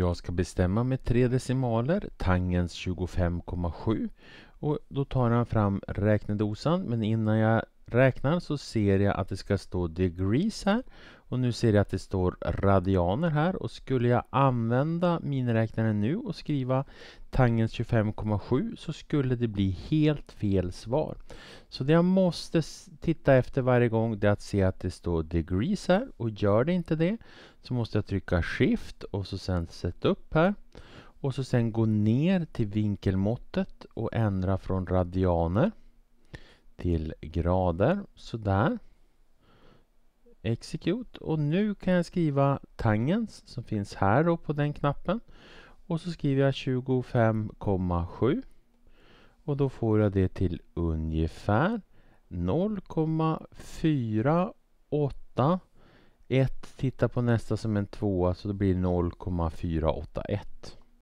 jag ska bestämma med tre decimaler, tangens 25,7. Och då tar han fram räknedosan, men innan jag räknar så ser jag att det ska stå degrees här och nu ser jag att det står radianer här och skulle jag använda miniräknaren nu och skriva tangens 25,7 så skulle det bli helt fel svar. Så det jag måste titta efter varje gång det är att se att det står degrees här och gör det inte det så måste jag trycka shift och så sen sätta upp här och så sen gå ner till vinkelmåttet och ändra från radianer till grader, sådär. Execute och nu kan jag skriva tangens som finns här då på den knappen och så skriver jag 25,7 och då får jag det till ungefär 0,481 1 titta på nästa som en tvåa så det blir 0,481